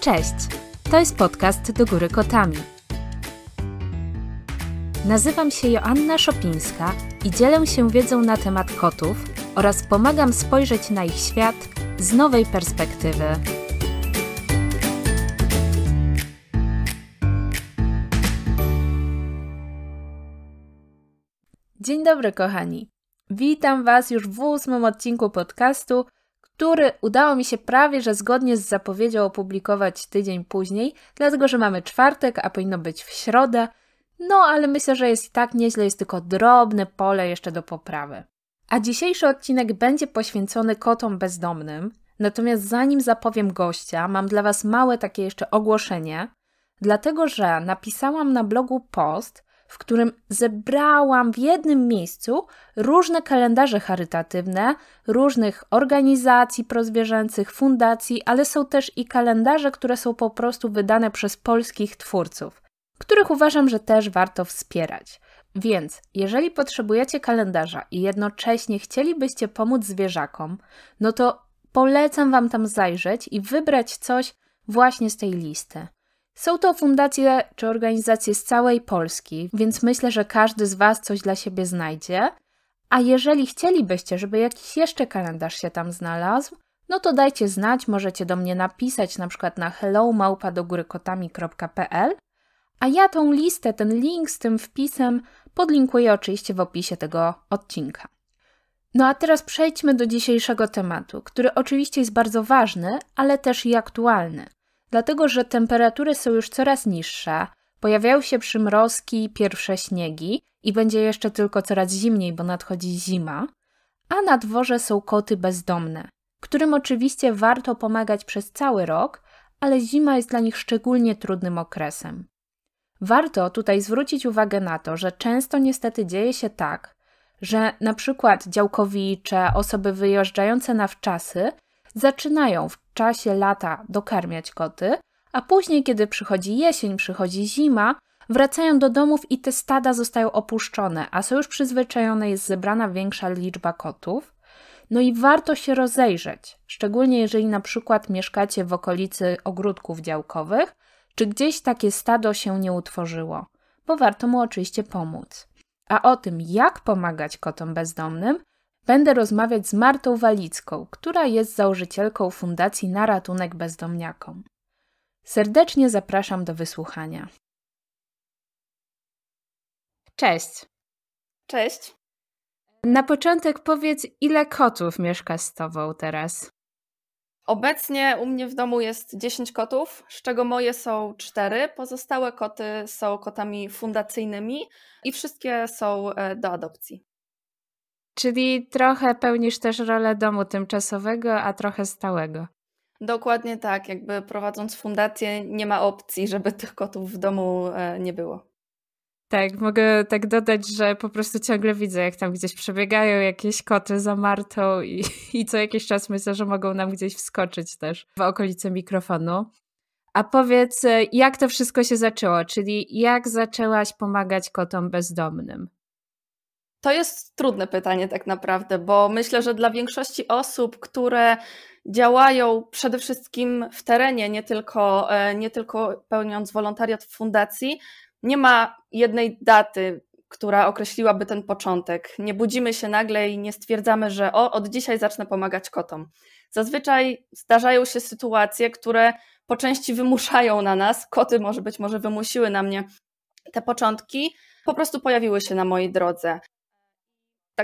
Cześć! To jest podcast Do Góry Kotami. Nazywam się Joanna Szopińska i dzielę się wiedzą na temat kotów oraz pomagam spojrzeć na ich świat z nowej perspektywy. Dzień dobry, kochani. Witam Was już w ósmym odcinku podcastu który udało mi się prawie, że zgodnie z zapowiedzią opublikować tydzień później, dlatego że mamy czwartek, a powinno być w środę. No, ale myślę, że jest i tak nieźle, jest tylko drobne pole jeszcze do poprawy. A dzisiejszy odcinek będzie poświęcony kotom bezdomnym. Natomiast zanim zapowiem gościa, mam dla Was małe takie jeszcze ogłoszenie, dlatego że napisałam na blogu post, w którym zebrałam w jednym miejscu różne kalendarze charytatywne, różnych organizacji prozwierzęcych, fundacji, ale są też i kalendarze, które są po prostu wydane przez polskich twórców, których uważam, że też warto wspierać. Więc, jeżeli potrzebujecie kalendarza i jednocześnie chcielibyście pomóc zwierzakom, no to polecam Wam tam zajrzeć i wybrać coś właśnie z tej listy. Są to fundacje czy organizacje z całej Polski, więc myślę, że każdy z Was coś dla siebie znajdzie. A jeżeli chcielibyście, żeby jakiś jeszcze kalendarz się tam znalazł, no to dajcie znać, możecie do mnie napisać na przykład na hellomałpadogórykotami.pl a ja tą listę, ten link z tym wpisem podlinkuję oczywiście w opisie tego odcinka. No a teraz przejdźmy do dzisiejszego tematu, który oczywiście jest bardzo ważny, ale też i aktualny dlatego że temperatury są już coraz niższe, pojawiają się przymrozki, pierwsze śniegi i będzie jeszcze tylko coraz zimniej, bo nadchodzi zima, a na dworze są koty bezdomne, którym oczywiście warto pomagać przez cały rok, ale zima jest dla nich szczególnie trudnym okresem. Warto tutaj zwrócić uwagę na to, że często niestety dzieje się tak, że na przykład działkowicze, osoby wyjeżdżające na wczasy zaczynają w czasie lata dokarmiać koty, a później, kiedy przychodzi jesień, przychodzi zima, wracają do domów i te stada zostają opuszczone, a są już przyzwyczajone, jest zebrana większa liczba kotów. No i warto się rozejrzeć, szczególnie jeżeli na przykład mieszkacie w okolicy ogródków działkowych, czy gdzieś takie stado się nie utworzyło, bo warto mu oczywiście pomóc. A o tym, jak pomagać kotom bezdomnym, będę rozmawiać z Martą Walicką, która jest założycielką Fundacji Na Ratunek Bezdomniakom. Serdecznie zapraszam do wysłuchania. Cześć. Cześć. Na początek powiedz, ile kotów mieszka z tobą teraz? Obecnie u mnie w domu jest 10 kotów, z czego moje są 4. Pozostałe koty są kotami fundacyjnymi i wszystkie są e, do adopcji. Czyli trochę pełnisz też rolę domu tymczasowego, a trochę stałego. Dokładnie tak, jakby prowadząc fundację nie ma opcji, żeby tych kotów w domu e, nie było. Tak, mogę tak dodać, że po prostu ciągle widzę, jak tam gdzieś przebiegają jakieś koty za Martą i, i co jakiś czas myślę, że mogą nam gdzieś wskoczyć też w okolice mikrofonu. A powiedz, e, jak to wszystko się zaczęło, czyli jak zaczęłaś pomagać kotom bezdomnym? To jest trudne pytanie, tak naprawdę, bo myślę, że dla większości osób, które działają przede wszystkim w terenie, nie tylko, e, nie tylko pełniąc wolontariat w fundacji, nie ma jednej daty, która określiłaby ten początek. Nie budzimy się nagle i nie stwierdzamy, że o, od dzisiaj zacznę pomagać kotom. Zazwyczaj zdarzają się sytuacje, które po części wymuszają na nas, koty może być może wymusiły na mnie te początki, po prostu pojawiły się na mojej drodze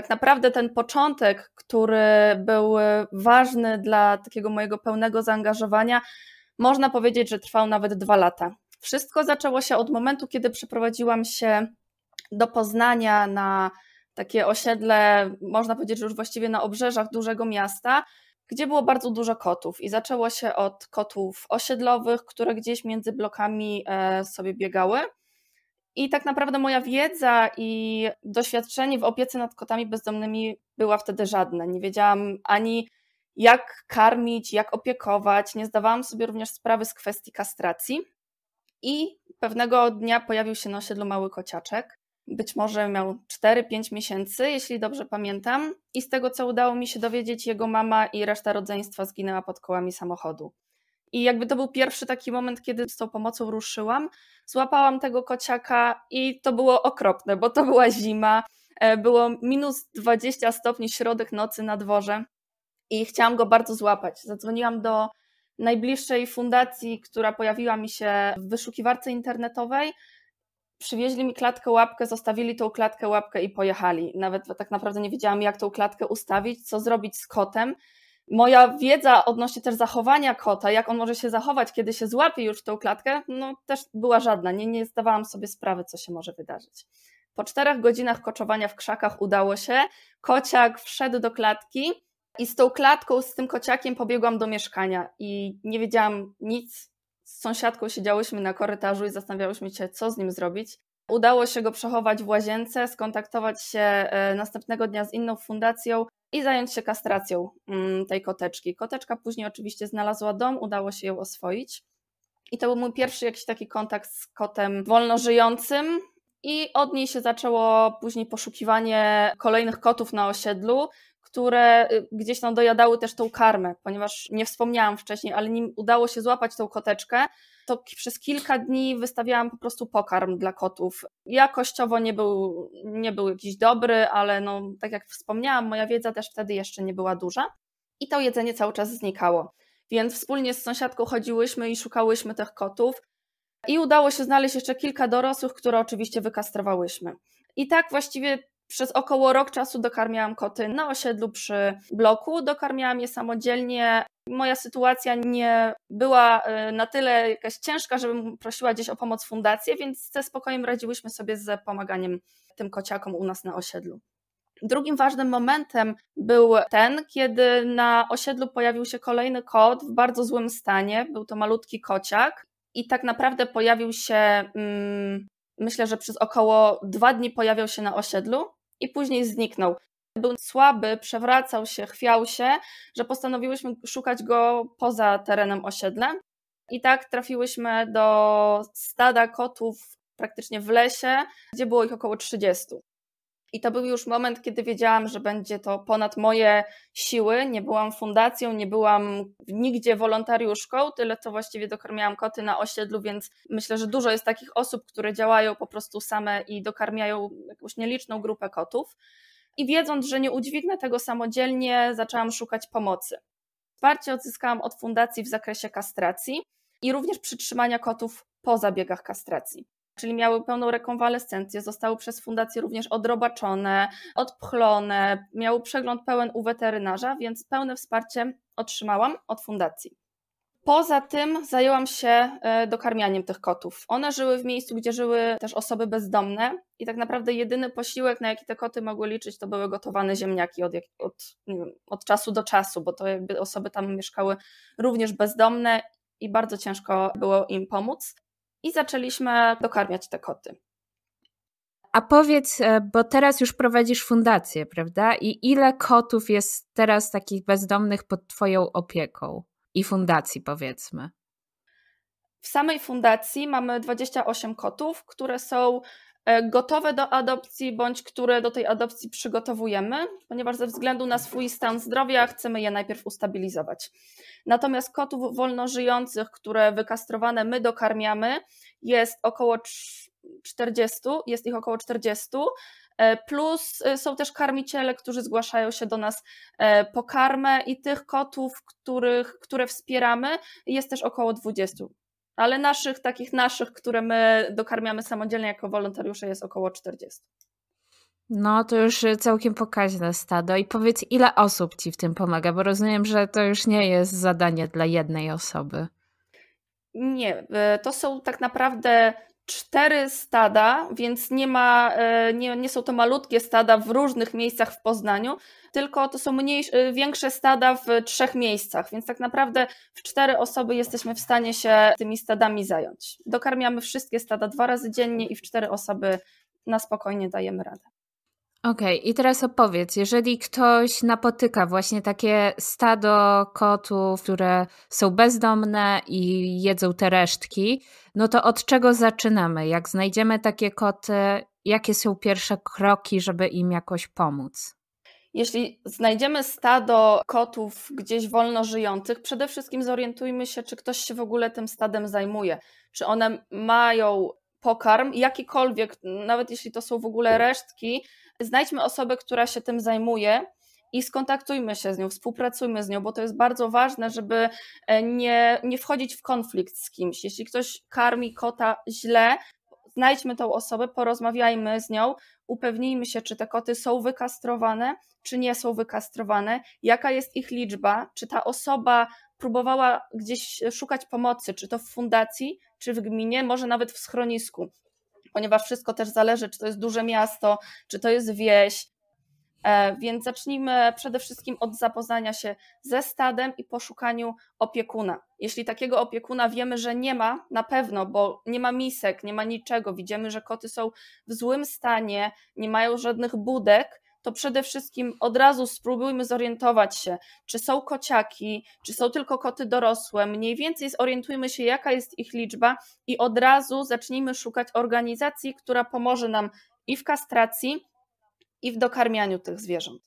tak naprawdę ten początek, który był e, ważny dla takiego mojego pełnego zaangażowania, można powiedzieć, że trwał nawet dwa lata. Wszystko zaczęło się od momentu, kiedy przeprowadziłam się do Poznania na takie osiedle, można powiedzieć, że już właściwie na obrzeżach dużego miasta, gdzie było bardzo dużo kotów. I zaczęło się od kotów osiedlowych, które gdzieś między blokami e, sobie biegały. I tak naprawdę moja wiedza i doświadczenie w opiece nad kotami bezdomnymi była wtedy żadne. Nie wiedziałam ani jak karmić, jak opiekować. Nie zdawałam sobie również sprawy z kwestii kastracji. I pewnego dnia pojawił się na osiedlu mały kociaczek. Być może miał 4-5 miesięcy, jeśli dobrze pamiętam. I z tego, co udało mi się dowiedzieć, jego mama i reszta rodzeństwa zginęła pod kołami samochodu. I jakby to był pierwszy taki moment, kiedy z tą pomocą ruszyłam. Złapałam tego kociaka i to było okropne, bo to była zima. E, było minus 20 stopni środek nocy na dworze i chciałam go bardzo złapać. Zadzwoniłam do najbliższej fundacji, która pojawiła mi się w wyszukiwarce internetowej. Przywieźli mi klatkę łapkę, zostawili tą klatkę łapkę i pojechali. Nawet tak naprawdę nie wiedziałam, jak tą klatkę ustawić, co zrobić z kotem moja wiedza odnośnie też zachowania kota, jak on może się zachować, kiedy się złapie już w tą klatkę, no też była żadna. Nie, nie zdawałam sobie sprawy, co się może wydarzyć. Po czterech godzinach koczowania w krzakach udało się. Kociak wszedł do klatki i z tą klatką, z tym kociakiem pobiegłam do mieszkania i nie wiedziałam nic. Z sąsiadką siedziałyśmy na korytarzu i zastanawiałyśmy się, co z nim zrobić. Udało się go przechować w łazience, skontaktować się e, następnego dnia z inną fundacją, i zająć się kastracją mm, tej koteczki. Koteczka później oczywiście znalazła dom, udało się ją oswoić. I to był mój pierwszy jakiś taki kontakt z kotem wolno żyjącym. I od niej się zaczęło później poszukiwanie kolejnych kotów na osiedlu, które y, gdzieś tam dojadały też tą karmę, ponieważ nie wspomniałam wcześniej, ale nim udało się złapać tą koteczkę, to przez kilka dni wystawiałam po prostu pokarm dla kotów. Jakościowo nie był, nie był jakiś dobry, ale no, tak jak wspomniałam, moja wiedza też wtedy jeszcze nie była duża i to jedzenie cały czas znikało. Więc wspólnie z sąsiadką chodziłyśmy i szukałyśmy tych kotów. I udało się znaleźć jeszcze kilka dorosłych, które oczywiście wykastrowałyśmy. I tak właściwie przez około rok czasu dokarmiałam koty na osiedlu przy bloku, dokarmiałam je samodzielnie. Moja sytuacja nie była y, na tyle jakaś ciężka, żebym prosiła gdzieś o pomoc fundację, więc ze spokojem radziłyśmy sobie z pomaganiem tym kociakom u nas na osiedlu. Drugim ważnym momentem był ten, kiedy na osiedlu pojawił się kolejny kot w bardzo złym stanie. Był to malutki kociak i tak naprawdę pojawił się, mm, myślę, że przez około dwa dni pojawiał się na osiedlu i później zniknął. Był słaby, przewracał się, chwiał się, że postanowiłyśmy szukać go poza terenem osiedla. I tak trafiłyśmy do stada kotów praktycznie w lesie, gdzie było ich około 30. I to był już moment, kiedy wiedziałam, że będzie to ponad moje siły. Nie byłam fundacją, nie byłam nigdzie wolontariuszką, tyle to właściwie dokarmiałam koty na osiedlu, więc myślę, że dużo jest takich osób, które działają po prostu same i dokarmiają jakąś nieliczną grupę kotów. I wiedząc, że nie udźwignę tego samodzielnie, zaczęłam szukać pomocy. Wsparcie odzyskałam od fundacji w zakresie kastracji i również przytrzymania kotów po zabiegach kastracji czyli miały pełną rekonwalescencję, zostały przez fundację również odrobaczone, odpchlone, miały przegląd pełen u weterynarza, więc pełne wsparcie otrzymałam od fundacji. Poza tym zajęłam się e, dokarmianiem tych kotów. One żyły w miejscu, gdzie żyły też osoby bezdomne i tak naprawdę jedyny posiłek, na jaki te koty mogły liczyć, to były gotowane ziemniaki od, od, wiem, od czasu do czasu, bo to jakby osoby tam mieszkały również bezdomne i bardzo ciężko było im pomóc i zaczęliśmy dokarmiać te koty. A powiedz, e, bo teraz już prowadzisz fundację, prawda? I ile kotów jest teraz takich bezdomnych pod Twoją opieką i fundacji, powiedzmy? W samej fundacji mamy 28 kotów, które są E, gotowe do adopcji bądź które do tej adopcji przygotowujemy, ponieważ ze względu na swój stan zdrowia chcemy je najpierw ustabilizować. Natomiast kotów wolnożyjących, które wykastrowane my dokarmiamy, jest około 40, jest ich około 40. E, plus e, są też karmiciele, którzy zgłaszają się do nas po karmę i tych kotów, których, które wspieramy, jest też około 20 ale naszych, takich naszych, które my dokarmiamy samodzielnie jako wolontariusze jest około 40. No, to już całkiem pokaźne stado. I powiedz, ile osób ci w tym pomaga, bo rozumiem, że to już nie jest zadanie dla jednej osoby. Nie, y, to są tak naprawdę cztery stada, więc nie, ma, e, nie, nie są to malutkie stada w różnych miejscach w Poznaniu, tylko to są e, większe stada w trzech miejscach, więc tak naprawdę w cztery osoby jesteśmy w stanie się tymi stadami zająć. Dokarmiamy wszystkie stada dwa razy dziennie i w cztery osoby na spokojnie dajemy radę. Okej, okay, i teraz opowiedz, jeżeli ktoś napotyka właśnie takie stado kotów, które są bezdomne i jedzą te resztki, no to od czego zaczynamy? Jak znajdziemy takie koty, jakie są pierwsze kroki, żeby im jakoś pomóc? Jeśli znajdziemy stado kotów gdzieś wolno żyjących, przede wszystkim zorientujmy się, czy ktoś się w ogóle tym stadem zajmuje. Czy one mają pokarm, jakikolwiek, nawet jeśli to są w ogóle tak. resztki, znajdźmy osobę, która się tym zajmuje i skontaktujmy się z nią, współpracujmy z nią, bo to jest bardzo ważne, żeby e, nie, nie wchodzić w konflikt z kimś. Jeśli ktoś karmi kota źle, znajdźmy tą osobę, porozmawiajmy z nią, upewnijmy się, czy te koty są wykastrowane, czy nie są wykastrowane, jaka jest ich liczba, czy ta osoba próbowała gdzieś szukać pomocy, czy to w fundacji, czy w gminie, może nawet w schronisku, ponieważ wszystko też zależy, czy to jest duże miasto, czy to jest wieś. E, więc zacznijmy przede wszystkim od zapoznania się ze stadem i poszukaniu opiekuna. Jeśli takiego opiekuna wiemy, że nie ma, na pewno, bo nie ma misek, nie ma niczego, widzimy, że koty są w złym stanie, nie mają żadnych budek, to przede wszystkim od razu spróbujmy zorientować się, czy są kociaki, czy są tylko koty dorosłe. Mniej więcej zorientujmy się, jaka jest ich liczba, i od razu zacznijmy szukać organizacji, która pomoże nam i w kastracji, i w dokarmianiu tych zwierząt.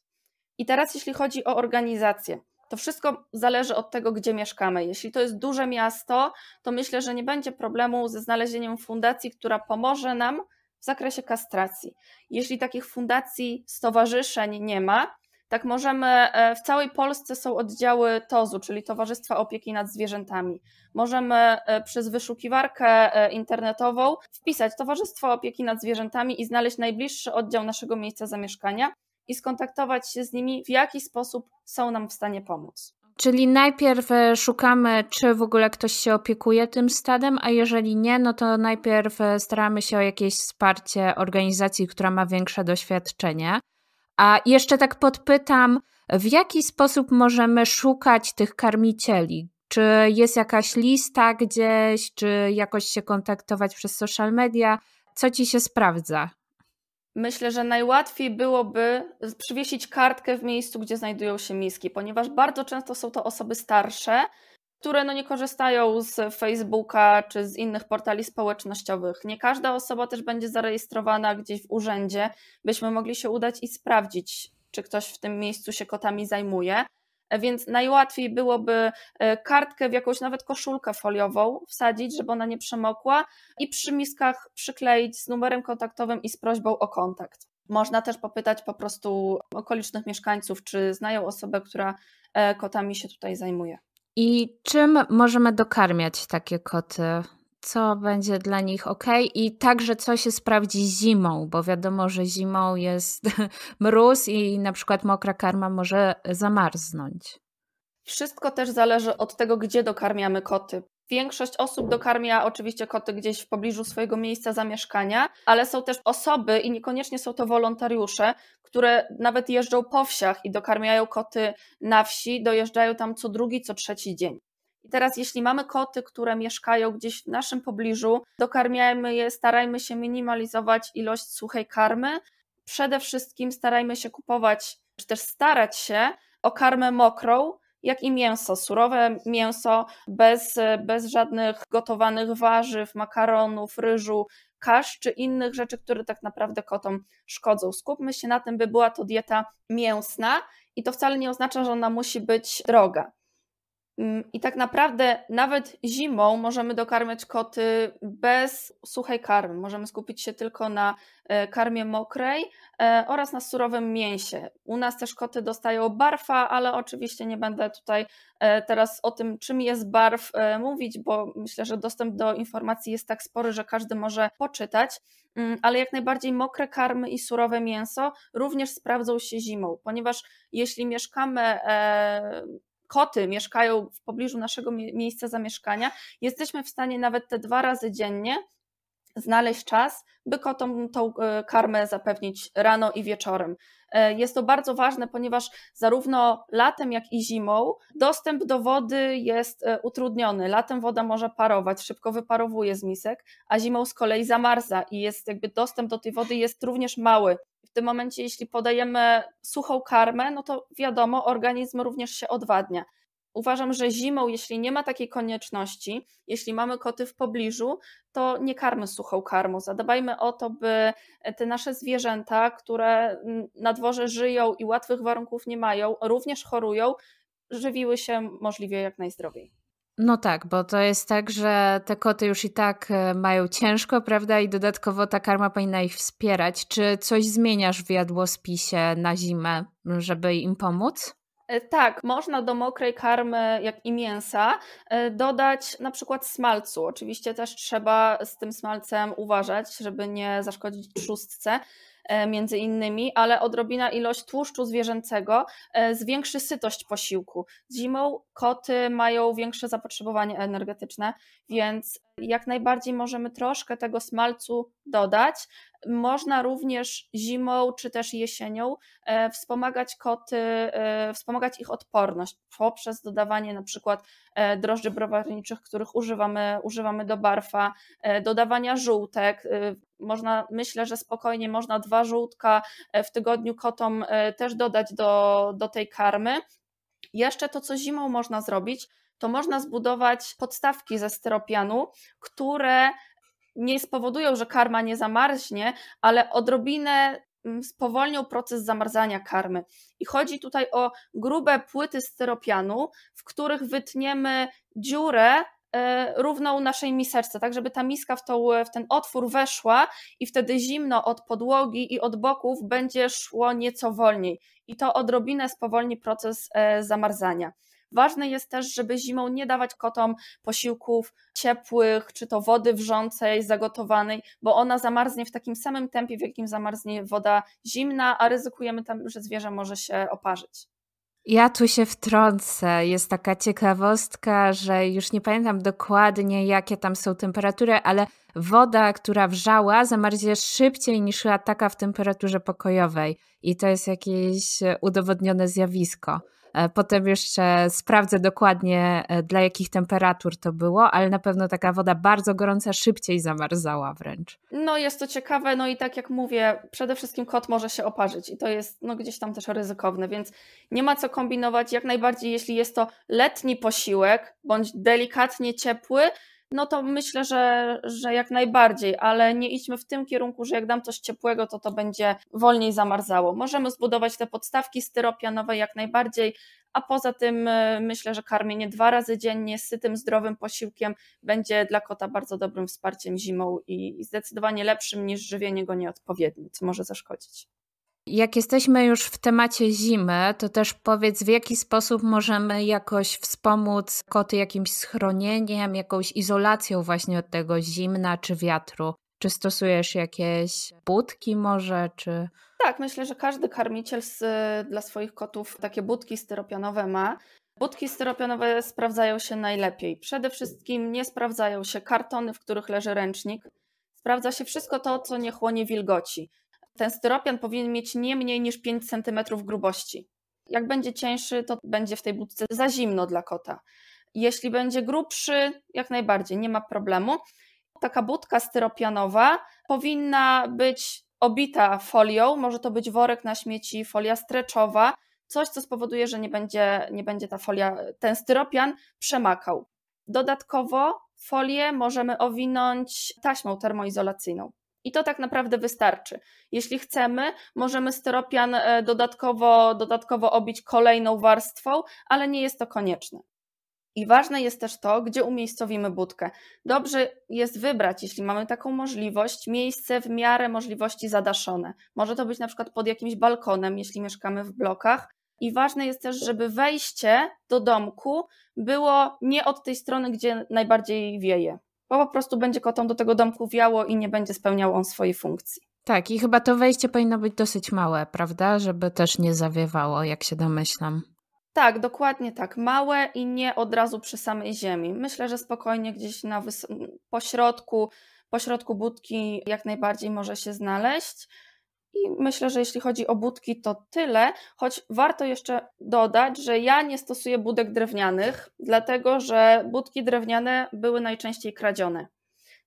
I teraz, jeśli chodzi o organizację, to wszystko zależy od tego, gdzie mieszkamy. Jeśli to jest duże miasto, to myślę, że nie będzie problemu ze znalezieniem fundacji, która pomoże nam w zakresie kastracji. Jeśli takich fundacji, stowarzyszeń nie ma, tak możemy, e, w całej Polsce są oddziały TOZU, czyli Towarzystwa Opieki nad Zwierzętami. Możemy e, przez wyszukiwarkę e, internetową wpisać Towarzystwo Opieki nad Zwierzętami i znaleźć najbliższy oddział naszego miejsca zamieszkania i skontaktować się z nimi, w jaki sposób są nam w stanie pomóc. Czyli najpierw e, szukamy, czy w ogóle ktoś się opiekuje tym stadem, a jeżeli nie, no to najpierw e, staramy się o jakieś wsparcie organizacji, która ma większe doświadczenie. A jeszcze tak podpytam, w jaki sposób możemy szukać tych karmicieli? Czy jest jakaś lista gdzieś, czy jakoś się kontaktować przez social media? Co ci się sprawdza? Myślę, że najłatwiej byłoby przywiesić kartkę w miejscu, gdzie znajdują się miski, ponieważ bardzo często są to osoby starsze, które no nie korzystają z Facebooka czy z innych portali społecznościowych. Nie każda osoba też będzie zarejestrowana gdzieś w urzędzie, byśmy mogli się udać i sprawdzić, czy ktoś w tym miejscu się kotami zajmuje. E, więc najłatwiej byłoby e, kartkę w jakąś nawet koszulkę foliową wsadzić, żeby ona nie przemokła i przy miskach przykleić z numerem kontaktowym i z prośbą o kontakt. Można też popytać po prostu okolicznych mieszkańców, czy znają osobę, która e, kotami się tutaj zajmuje. I czym możemy dokarmiać takie koty? co będzie dla nich ok, i także co się sprawdzi zimą, bo wiadomo, że zimą jest mróz i na przykład mokra karma może zamarznąć. Wszystko też zależy od tego, gdzie dokarmiamy koty. Większość osób dokarmia oczywiście koty gdzieś w pobliżu swojego miejsca zamieszkania, ale są też osoby i niekoniecznie są to wolontariusze, które nawet jeżdżą po wsiach i dokarmiają koty na wsi, dojeżdżają tam co drugi, co trzeci dzień. I teraz, jeśli mamy koty, które mieszkają gdzieś w naszym pobliżu, dokarmiajmy je, starajmy się minimalizować ilość suchej karmy. Przede wszystkim starajmy się kupować, czy też starać się o karmę mokrą, jak i mięso, surowe mięso bez, bez żadnych gotowanych warzyw, makaronów, ryżu, kasz czy innych rzeczy, które tak naprawdę kotom szkodzą. Skupmy się na tym, by była to dieta mięsna i to wcale nie oznacza, że ona musi być droga. Mm, I tak naprawdę nawet zimą możemy dokarmiać koty bez suchej karmy. Możemy skupić się tylko na e, karmie mokrej e, oraz na surowym mięsie. U nas też koty dostają barfa, ale oczywiście nie będę tutaj e, teraz o tym, czym jest barf mówić, bo myślę, że dostęp do informacji jest tak spory, że każdy może poczytać. Mm, ale jak najbardziej mokre karmy i surowe mięso również sprawdzą się zimą, ponieważ jeśli mieszkamy koty mieszkają w pobliżu naszego miejsca zamieszkania, jesteśmy w stanie nawet te dwa razy dziennie znaleźć czas, by kotom tą e, karmę zapewnić rano i wieczorem. E, jest to bardzo ważne, ponieważ zarówno latem, jak i zimą dostęp do wody jest e, utrudniony. Latem woda może parować, szybko wyparowuje z misek, a zimą z kolei zamarza i jest jakby dostęp do tej wody jest również mały. W tym momencie, jeśli podajemy suchą karmę, no to wiadomo, organizm również się odwadnia. Uważam, że zimą, jeśli nie ma takiej konieczności, jeśli mamy koty w pobliżu, to nie karmy suchą karmą. Zadbajmy o to, by te nasze zwierzęta, które na dworze żyją i łatwych warunków nie mają, również chorują, żywiły się możliwie jak najzdrowiej. No tak, bo to jest tak, że te koty już i tak e, mają ciężko, prawda? I dodatkowo ta karma powinna ich wspierać. Czy coś zmieniasz w jadłospisie na zimę, żeby im pomóc? E, tak, można do mokrej karmy, jak i mięsa, e, dodać na przykład smalcu. Oczywiście też trzeba z tym smalcem uważać, żeby nie zaszkodzić trzustce. E, między innymi, ale odrobina ilość tłuszczu zwierzęcego e, zwiększy sytość posiłku. Zimą koty mają większe zapotrzebowanie energetyczne, więc jak najbardziej możemy troszkę tego smalcu dodać. Można również zimą czy też jesienią e, wspomagać koty, e, wspomagać ich odporność poprzez dodawanie na przykład e, drożdży browarniczych, których używamy, używamy do barfa, dodawania żółtek. Można, myślę, że spokojnie można dwa żółtka w tygodniu kotom też dodać do, do tej karmy. Jeszcze to, co zimą można zrobić, to można zbudować podstawki ze styropianu, które nie spowodują, że karma nie zamarznie, ale odrobinę mm, spowolnią proces zamarzania karmy. I chodzi tutaj o grube płyty styropianu, w których wytniemy dziurę e, równą naszej miseczce, tak żeby ta miska w, tą, w ten otwór weszła i wtedy zimno od podłogi i od boków będzie szło nieco wolniej i to odrobinę spowolni proces e, zamarzania. Ważne jest też, żeby zimą nie dawać kotom posiłków ciepłych, czy to wody wrzącej, zagotowanej, bo ona zamarznie w takim samym tempie, w jakim zamarznie woda zimna, a ryzykujemy tam, że zwierzę może się oparzyć. Ja tu się wtrącę. Jest taka ciekawostka, że już nie pamiętam dokładnie, jakie tam są temperatury, ale woda, która wrzała, zamarznie szybciej niż taka w temperaturze pokojowej. I to jest jakieś e, udowodnione zjawisko. E, potem jeszcze sprawdzę dokładnie, e, dla jakich temperatur to było, ale na pewno taka woda bardzo gorąca szybciej zamarzała wręcz. No jest to ciekawe, no i tak jak mówię, przede wszystkim kot może się oparzyć i to jest no, gdzieś tam też ryzykowne, więc nie ma co kombinować. Jak najbardziej, jeśli jest to letni posiłek, bądź delikatnie ciepły, no to myślę, że, że jak najbardziej, ale nie idźmy w tym kierunku, że jak dam coś ciepłego, to to będzie wolniej zamarzało. Możemy zbudować te podstawki styropianowe jak najbardziej, a poza tym e, myślę, że karmienie dwa razy dziennie z sytym, zdrowym posiłkiem będzie dla kota bardzo dobrym wsparciem zimą i zdecydowanie lepszym niż żywienie go nieodpowiednim, co może zaszkodzić. Jak jesteśmy już w temacie zimy, to też powiedz, w jaki sposób możemy jakoś wspomóc koty jakimś schronieniem, jakąś izolacją właśnie od tego zimna czy wiatru. Czy stosujesz jakieś budki może, czy... Tak, myślę, że każdy karmiciel z, dla swoich kotów takie budki styropianowe ma. Budki styropianowe sprawdzają się najlepiej. Przede wszystkim nie sprawdzają się kartony, w których leży ręcznik. Sprawdza się wszystko to, co nie chłonie wilgoci ten styropian powinien mieć nie mniej niż 5 cm grubości. Jak będzie cieńszy, to będzie w tej budce za zimno dla kota. Jeśli będzie grubszy, jak najbardziej, nie ma problemu. Taka budka styropianowa powinna być obita folią, może to być worek na śmieci, folia streczowa, coś co spowoduje, że nie będzie, nie będzie ta folia, ten styropian przemakał. Dodatkowo folię możemy owinąć taśmą termoizolacyjną. I to tak naprawdę wystarczy. Jeśli chcemy, możemy styropian e, dodatkowo, dodatkowo obić kolejną warstwą, ale nie jest to konieczne. I ważne jest też to, gdzie umiejscowimy budkę. Dobrze jest wybrać, jeśli mamy taką możliwość, miejsce w miarę możliwości zadaszone. Może to być na przykład pod jakimś balkonem, jeśli mieszkamy w blokach. I ważne jest też, żeby wejście do domku było nie od tej strony, gdzie najbardziej wieje bo po prostu będzie kotom do tego domku wiało i nie będzie spełniał on swojej funkcji. Tak, i chyba to wejście powinno być dosyć małe, prawda? Żeby też nie zawiewało, jak się domyślam. Tak, dokładnie tak. Małe i nie od razu przy samej ziemi. Myślę, że spokojnie gdzieś na pośrodku, pośrodku budki jak najbardziej może się znaleźć. I myślę, że jeśli chodzi o budki, to tyle, choć warto jeszcze dodać, że ja nie stosuję budek drewnianych, dlatego że budki drewniane były najczęściej kradzione.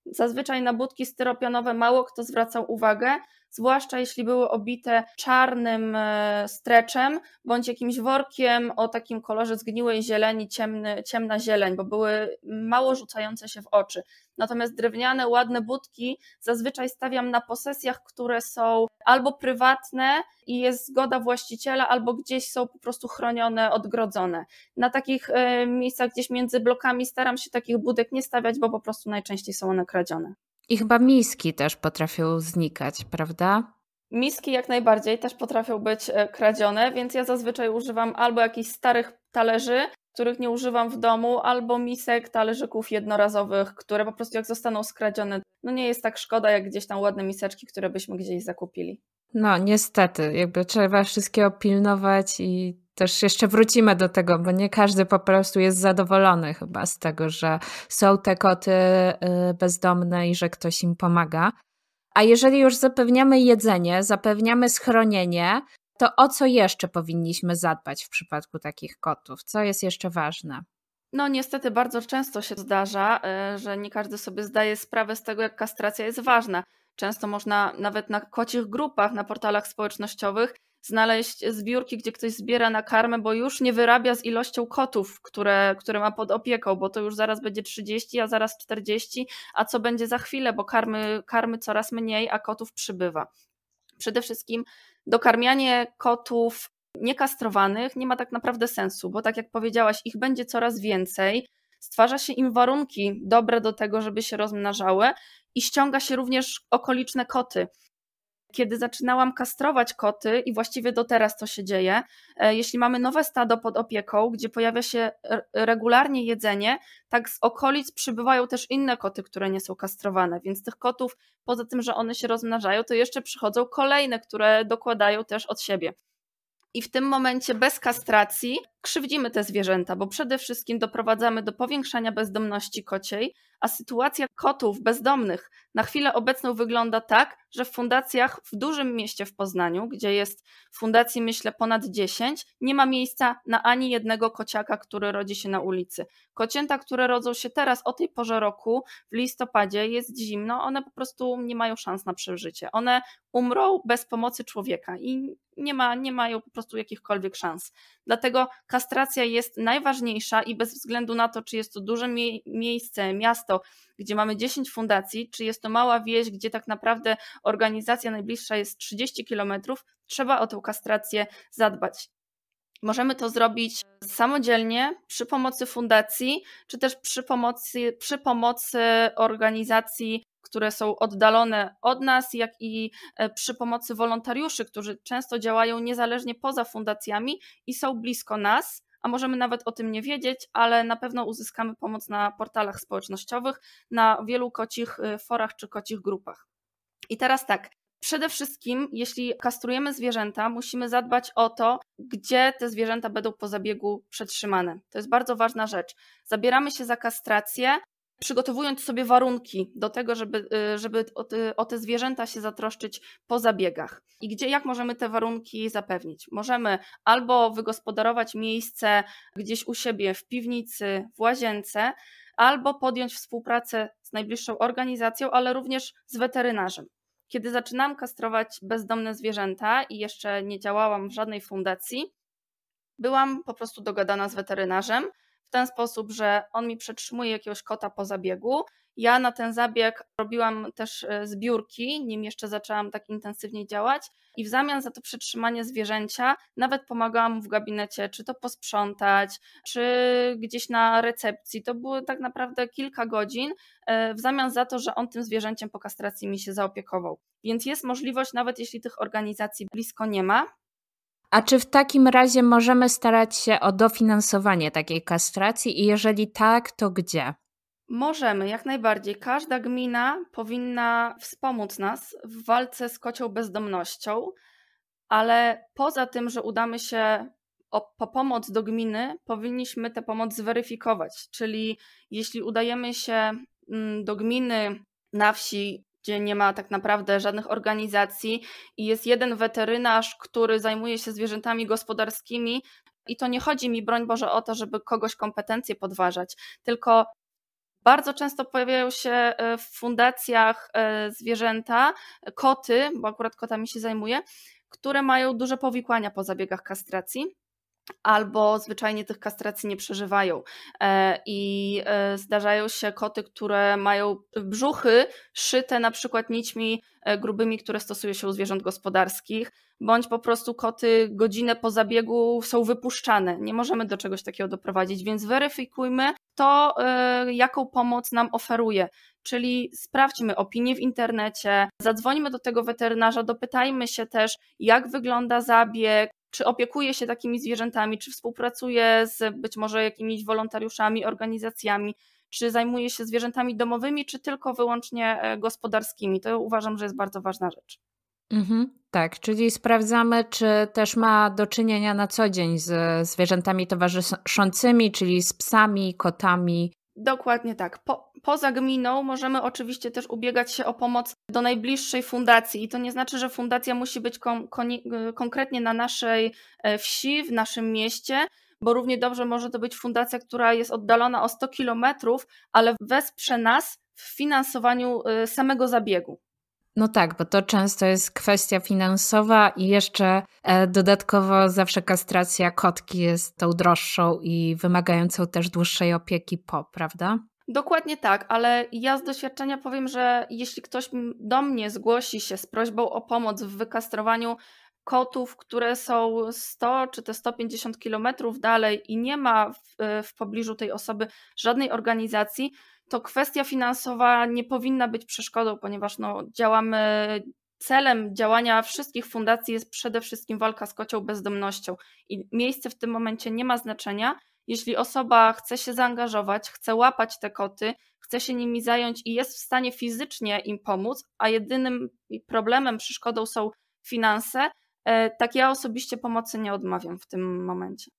Zazwyczaj na budki styropianowe mało kto zwracał uwagę, zwłaszcza jeśli były obite czarnym e, streczem bądź jakimś workiem o takim kolorze zgniłej zieleni, ciemny, ciemna zieleń, bo były mało rzucające się w oczy. Natomiast drewniane, ładne budki zazwyczaj stawiam na posesjach, które są albo prywatne i jest zgoda właściciela, albo gdzieś są po prostu chronione, odgrodzone. Na takich e, miejscach gdzieś między blokami staram się takich budek nie stawiać, bo po prostu najczęściej są one kradzione. I chyba miski też potrafią znikać, prawda? Miski jak najbardziej też potrafią być e, kradzione, więc ja zazwyczaj używam albo jakichś starych talerzy, których nie używam w domu, albo misek, talerzyków jednorazowych, które po prostu jak zostaną skradzione, no nie jest tak szkoda jak gdzieś tam ładne miseczki, które byśmy gdzieś zakupili. No niestety, jakby trzeba wszystkiego pilnować i też jeszcze wrócimy do tego, bo nie każdy po prostu jest zadowolony chyba z tego, że są te koty y, bezdomne i że ktoś im pomaga. A jeżeli już zapewniamy jedzenie, zapewniamy schronienie, to o co jeszcze powinniśmy zadbać w przypadku takich kotów? Co jest jeszcze ważne? No, niestety bardzo często się zdarza, y, że nie każdy sobie zdaje sprawę z tego, jak kastracja jest ważna. Często można nawet na kocich grupach, na portalach społecznościowych znaleźć zbiórki, gdzie ktoś zbiera na karmę, bo już nie wyrabia z ilością kotów, które, które ma pod opieką, bo to już zaraz będzie 30, a zaraz 40, a co będzie za chwilę, bo karmy, karmy coraz mniej, a kotów przybywa. Przede wszystkim dokarmianie kotów niekastrowanych nie ma tak naprawdę sensu, bo tak jak powiedziałaś, ich będzie coraz więcej, stwarza się im warunki dobre do tego, żeby się rozmnażały i ściąga się również okoliczne koty kiedy zaczynałam kastrować koty, i właściwie do teraz to się dzieje, e, jeśli mamy nowe stado pod opieką, gdzie pojawia się regularnie jedzenie, tak z okolic przybywają też inne koty, które nie są kastrowane, więc tych kotów, poza tym, że one się rozmnażają, to jeszcze przychodzą kolejne, które dokładają też od siebie. I w tym momencie bez kastracji krzywdzimy te zwierzęta, bo przede wszystkim doprowadzamy do powiększania bezdomności kociej, a sytuacja kotów bezdomnych na chwilę obecną wygląda tak, że w fundacjach w dużym mieście w Poznaniu, gdzie jest fundacji myślę ponad 10, nie ma miejsca na ani jednego kociaka, który rodzi się na ulicy. Kocięta, które rodzą się teraz o tej porze roku, w listopadzie jest zimno, one po prostu nie mają szans na przeżycie. One umrą bez pomocy człowieka i nie, ma, nie mają po prostu jakichkolwiek szans. Dlatego kastracja jest najważniejsza i bez względu na to, czy jest to duże mie miejsce, miasto, gdzie mamy 10 fundacji, czy jest to mała wieś, gdzie tak naprawdę organizacja najbliższa jest 30 kilometrów, trzeba o tę kastrację zadbać. Możemy to zrobić samodzielnie, przy pomocy fundacji, czy też przy pomocy, przy pomocy organizacji które są oddalone od nas, jak i e, przy pomocy wolontariuszy, którzy często działają niezależnie poza fundacjami i są blisko nas a możemy nawet o tym nie wiedzieć, ale na pewno uzyskamy pomoc na portalach społecznościowych, na wielu kocich e, forach czy kocich grupach. I teraz tak. Przede wszystkim, jeśli kastrujemy zwierzęta, musimy zadbać o to, gdzie te zwierzęta będą po zabiegu przetrzymane. To jest bardzo ważna rzecz. Zabieramy się za kastrację przygotowując sobie warunki do tego, żeby, y, żeby o, te, o te zwierzęta się zatroszczyć po zabiegach. I gdzie, jak możemy te warunki zapewnić? Możemy albo wygospodarować miejsce gdzieś u siebie w piwnicy, w łazience, albo podjąć współpracę z najbliższą organizacją, ale również z weterynarzem. Kiedy zaczynam kastrować bezdomne zwierzęta i jeszcze nie działałam w żadnej fundacji, byłam po prostu dogadana z weterynarzem, ten sposób, że on mi przetrzymuje jakiegoś kota po zabiegu. Ja na ten zabieg robiłam też e, zbiórki, nim jeszcze zaczęłam tak intensywnie działać, i w zamian za to przetrzymanie zwierzęcia nawet pomagałam mu w gabinecie, czy to posprzątać, czy gdzieś na recepcji. To były tak naprawdę kilka godzin, e, w zamian za to, że on tym zwierzęciem po kastracji mi się zaopiekował. Więc jest możliwość, nawet jeśli tych organizacji blisko nie ma, a czy w takim razie możemy starać się o dofinansowanie takiej kastracji i jeżeli tak, to gdzie? Możemy, jak najbardziej. Każda gmina powinna wspomóc nas w walce z kocią bezdomnością, ale poza tym, że udamy się o, po pomoc do gminy, powinniśmy tę pomoc zweryfikować. Czyli jeśli udajemy się mm, do gminy na wsi gdzie nie ma tak naprawdę żadnych organizacji i jest jeden weterynarz, który zajmuje się zwierzętami gospodarskimi. I to nie chodzi mi, broń Boże, o to, żeby kogoś kompetencje podważać, tylko bardzo często pojawiają się e, w fundacjach e, zwierzęta, koty, bo akurat kotami się zajmuję, które mają duże powikłania po zabiegach kastracji albo zwyczajnie tych kastracji nie przeżywają. E, I e, zdarzają się koty, które mają brzuchy szyte na przykład nićmi e, grubymi, które stosuje się u zwierząt gospodarskich, bądź po prostu koty godzinę po zabiegu są wypuszczane. Nie możemy do czegoś takiego doprowadzić, więc weryfikujmy to, jaką pomoc nam oferuje. Czyli sprawdźmy opinie w internecie, zadzwońmy do tego weterynarza, dopytajmy się też, jak wygląda zabieg, czy opiekuje się takimi zwierzętami, czy współpracuje z być może jakimiś wolontariuszami, organizacjami, czy zajmuje się zwierzętami domowymi, czy tylko wyłącznie e, gospodarskimi. To uważam, że jest bardzo ważna rzecz. Mhm, tak, czyli sprawdzamy, czy też ma do czynienia na co dzień z zwierzętami towarzyszącymi, czyli z psami, kotami. Dokładnie tak. Po poza gminą możemy oczywiście też ubiegać się o pomoc do najbliższej fundacji i to nie znaczy, że fundacja musi być kon y, konkretnie na naszej e, wsi, w naszym mieście, bo równie dobrze może to być fundacja, która jest oddalona o 100 kilometrów, ale wesprze nas w finansowaniu y, samego zabiegu. No tak, bo to często jest kwestia finansowa i jeszcze e, dodatkowo zawsze kastracja kotki jest tą droższą i wymagającą też dłuższej opieki po, prawda? Dokładnie tak, ale ja z doświadczenia powiem, że jeśli ktoś do mnie zgłosi się z prośbą o pomoc w wykastrowaniu kotów, które są 100 czy te 150 kilometrów dalej i nie ma w, e, w pobliżu tej osoby żadnej organizacji, to kwestia finansowa nie powinna być przeszkodą, ponieważ no, działamy. Celem działania wszystkich fundacji jest przede wszystkim walka z kocią bezdomnością i miejsce w tym momencie nie ma znaczenia jeśli osoba chce się zaangażować, chce łapać te koty, chce się nimi zająć i jest w stanie fizycznie im pomóc, a jedynym problemem, przeszkodą są finanse, e, tak ja osobiście pomocy nie odmawiam w tym momencie.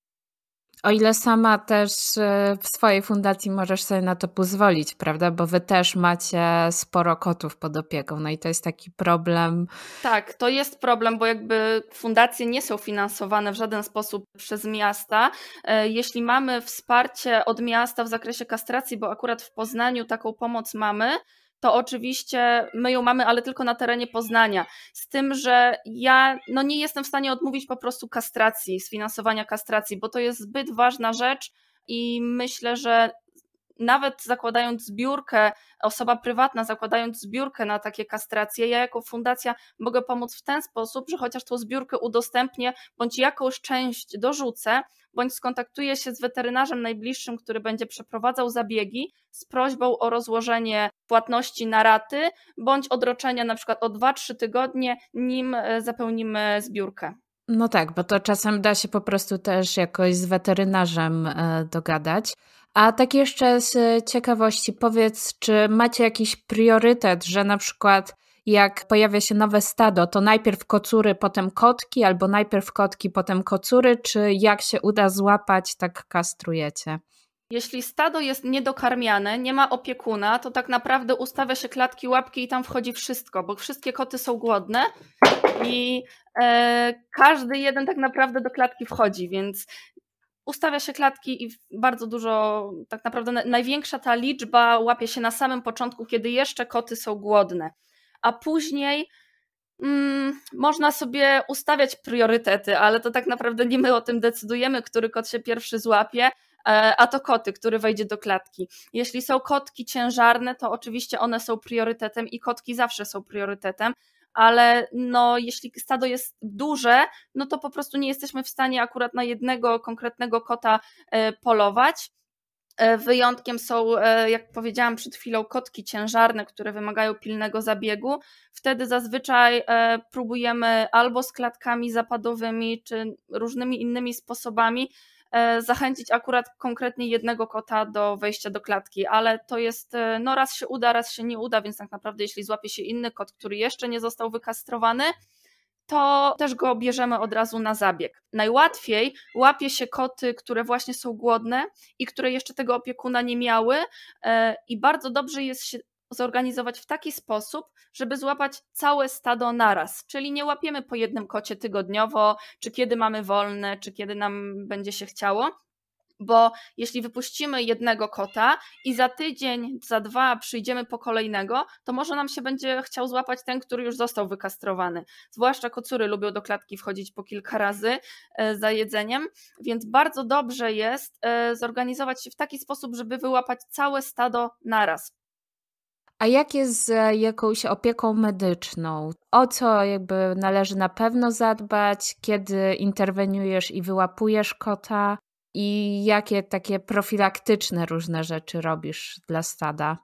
O ile sama też e, w swojej fundacji możesz sobie na to pozwolić, prawda? Bo wy też macie sporo kotów pod opieką, no i to jest taki problem. Tak, to jest problem, bo jakby fundacje nie są finansowane w żaden sposób przez miasta. E, jeśli mamy wsparcie od miasta w zakresie kastracji, bo akurat w Poznaniu taką pomoc mamy, to oczywiście my ją mamy, ale tylko na terenie Poznania. Z tym, że ja no nie jestem w stanie odmówić po prostu kastracji, sfinansowania kastracji, bo to jest zbyt ważna rzecz i myślę, że nawet zakładając zbiórkę, osoba prywatna zakładając zbiórkę na takie kastracje, ja jako fundacja mogę pomóc w ten sposób, że chociaż tą zbiórkę udostępnię, bądź jakąś część dorzucę, bądź skontaktuję się z weterynarzem najbliższym, który będzie przeprowadzał zabiegi z prośbą o rozłożenie płatności na raty, bądź odroczenia na przykład o 2-3 tygodnie, nim e, zapełnimy zbiórkę. No tak, bo to czasem da się po prostu też jakoś z weterynarzem e, dogadać. A tak jeszcze z ciekawości, powiedz, czy macie jakiś priorytet, że na przykład jak pojawia się nowe stado, to najpierw kocury, potem kotki, albo najpierw kotki, potem kocury, czy jak się uda złapać, tak kastrujecie? Jeśli stado jest niedokarmiane, nie ma opiekuna, to tak naprawdę ustawia się klatki, łapki i tam wchodzi wszystko, bo wszystkie koty są głodne i e, każdy jeden tak naprawdę do klatki wchodzi, więc ustawia się klatki i bardzo dużo, tak naprawdę największa ta liczba łapie się na samym początku, kiedy jeszcze koty są głodne, a później mm, można sobie ustawiać priorytety, ale to tak naprawdę nie my o tym decydujemy, który kot się pierwszy złapie, e, a to koty, który wejdzie do klatki. Jeśli są kotki ciężarne, to oczywiście one są priorytetem i kotki zawsze są priorytetem, ale no, jeśli stado jest duże, no to po prostu nie jesteśmy w stanie akurat na jednego konkretnego kota e, polować. E, wyjątkiem są, e, jak powiedziałam przed chwilą, kotki ciężarne, które wymagają pilnego zabiegu. Wtedy zazwyczaj próbujemy albo z klatkami zapadowymi, czy różnymi innymi sposobami E, zachęcić akurat konkretnie jednego kota do wejścia do klatki, ale to jest, e, no raz się uda, raz się nie uda, więc tak naprawdę jeśli złapie się inny kot, który jeszcze nie został wykastrowany, to też go bierzemy od razu na zabieg. Najłatwiej łapie się koty, które właśnie są głodne i które jeszcze tego opiekuna nie miały, e, i bardzo dobrze jest się zorganizować w taki sposób, żeby złapać całe stado naraz. Czyli nie łapiemy po jednym kocie tygodniowo, czy kiedy mamy wolne, czy kiedy nam będzie się chciało, bo jeśli wypuścimy jednego kota i za tydzień, za dwa przyjdziemy po kolejnego, to może nam się będzie chciał złapać ten, który już został wykastrowany. Zwłaszcza kocury lubią do klatki wchodzić po kilka razy e, za jedzeniem, więc bardzo dobrze jest e, zorganizować się w taki sposób, żeby wyłapać całe stado naraz. A jak jest z jakąś opieką medyczną? O co jakby należy na pewno zadbać, kiedy interweniujesz i wyłapujesz kota? I jakie takie profilaktyczne różne rzeczy robisz dla stada?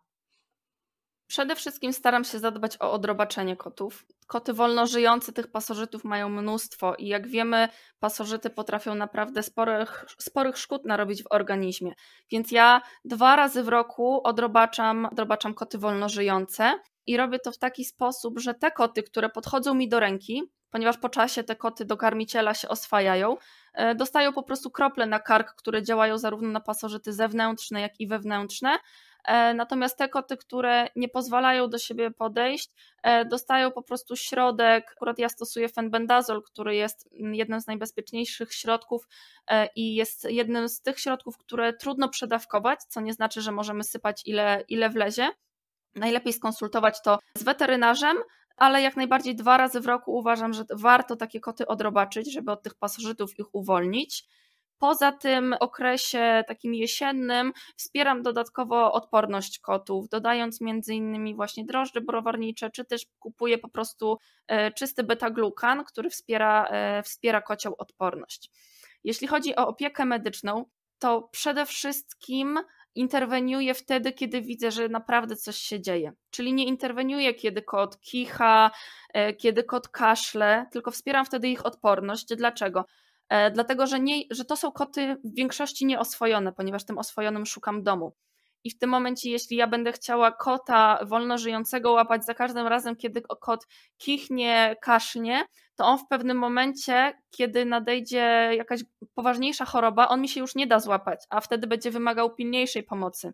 Przede wszystkim staram się zadbać o odrobaczenie kotów. Koty wolnożyjące tych pasożytów mają mnóstwo i jak wiemy, pasożyty potrafią naprawdę sporych, sporych szkód narobić w organizmie. Więc ja dwa razy w roku odrobaczam, odrobaczam koty wolnożyjące i robię to w taki sposób, że te koty, które podchodzą mi do ręki, ponieważ po czasie te koty do karmiciela się oswajają, e, dostają po prostu krople na kark, które działają zarówno na pasożyty zewnętrzne, jak i wewnętrzne, E, natomiast te koty, które nie pozwalają do siebie podejść, e, dostają po prostu środek. Akurat ja stosuję fenbendazol, który jest jednym z najbezpieczniejszych środków e, i jest jednym z tych środków, które trudno przedawkować, co nie znaczy, że możemy sypać ile, ile wlezie. Najlepiej skonsultować to z weterynarzem, ale jak najbardziej dwa razy w roku uważam, że warto takie koty odrobaczyć, żeby od tych pasożytów ich uwolnić. Poza tym okresie takim jesiennym wspieram dodatkowo odporność kotów, dodając między innymi właśnie drożdże browarnicze, czy też kupuję po prostu e, czysty beta-glukan, który wspiera, e, wspiera kocią odporność. Jeśli chodzi o opiekę medyczną, to przede wszystkim interweniuję wtedy, kiedy widzę, że naprawdę coś się dzieje. Czyli nie interweniuję, kiedy kot kicha, e, kiedy kot kaszle, tylko wspieram wtedy ich odporność. Dlaczego? E, dlatego że, nie, że to są koty w większości nieoswojone, ponieważ tym oswojonym szukam domu. I w tym momencie, jeśli ja będę chciała kota wolno żyjącego łapać za każdym razem, kiedy kot kichnie, kasznie, to on w pewnym momencie, kiedy nadejdzie jakaś poważniejsza choroba, on mi się już nie da złapać, a wtedy będzie wymagał pilniejszej pomocy.